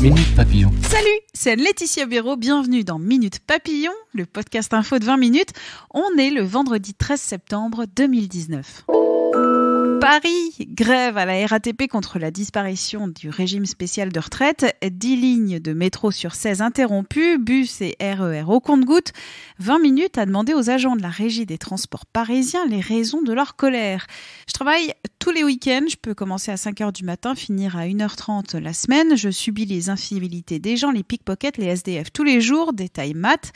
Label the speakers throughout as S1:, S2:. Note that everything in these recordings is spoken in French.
S1: Minute Papillon.
S2: Salut, c'est Laetitia Béraud. Bienvenue dans Minute Papillon, le podcast info de 20 minutes. On est le vendredi 13 septembre 2019. Paris grève à la RATP contre la disparition du régime spécial de retraite. 10 lignes de métro sur 16 interrompues, bus et RER e au compte-gouttes. 20 minutes à demander aux agents de la régie des transports parisiens les raisons de leur colère. Je travaille tous les week-ends, je peux commencer à 5h du matin, finir à 1h30 la semaine. Je subis les infidélités des gens, les pickpockets, les SDF tous les jours, détails maths.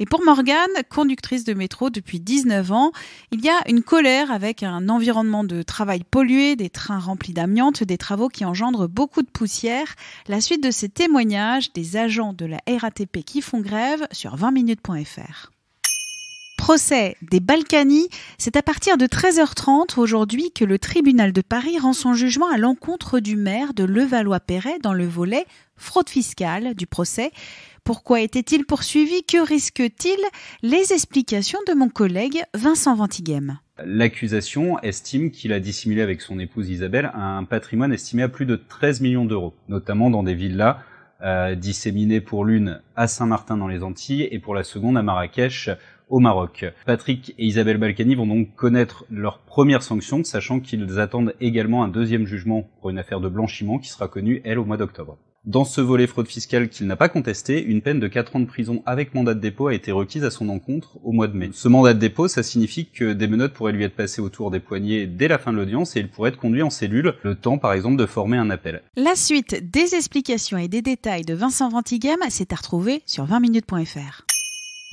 S2: Et pour Morgane, conductrice de métro depuis 19 ans, il y a une colère avec un environnement de travail pollué, des trains remplis d'amiante, des travaux qui engendrent beaucoup de poussière. La suite de ces témoignages des agents de la RATP qui font grève sur 20minutes.fr procès des Balkany. C'est à partir de 13h30 aujourd'hui que le tribunal de Paris rend son jugement à l'encontre du maire de Levallois-Perret dans le volet fraude fiscale du procès. Pourquoi était-il poursuivi Que risque-t-il Les explications de mon collègue Vincent Ventighem.
S1: L'accusation estime qu'il a dissimulé avec son épouse Isabelle un patrimoine estimé à plus de 13 millions d'euros, notamment dans des villas euh, disséminées pour l'une à Saint-Martin dans les Antilles et pour la seconde à Marrakech au Maroc. Patrick et Isabelle Balkany vont donc connaître leur première sanction, sachant qu'ils attendent également un deuxième jugement pour une affaire de blanchiment qui sera connue, elle, au mois d'octobre. Dans ce volet fraude fiscale qu'il n'a pas contesté, une peine de 4 ans de prison avec mandat de dépôt a été requise à son encontre au mois de mai. Ce mandat de dépôt, ça signifie que des menottes pourraient lui être passées autour des poignets dès la fin de l'audience et il pourrait être conduit en cellule, le temps par exemple de former un appel.
S2: La suite des explications et des détails de Vincent Ventigame, c'est à retrouver sur 20minutes.fr.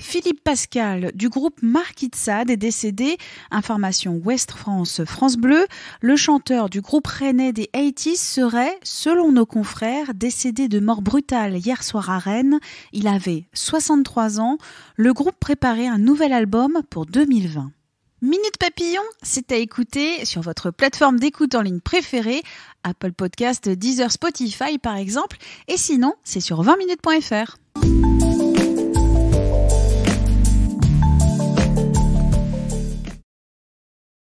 S2: Philippe Pascal du groupe Marquisade est décédé, information Ouest France France Bleu. Le chanteur du groupe rennais des 80 serait, selon nos confrères, décédé de mort brutale hier soir à Rennes. Il avait 63 ans. Le groupe préparait un nouvel album pour 2020. Minute Papillon, c'est à écouter sur votre plateforme d'écoute en ligne préférée, Apple Podcast, Deezer, Spotify par exemple, et sinon, c'est sur 20minutes.fr.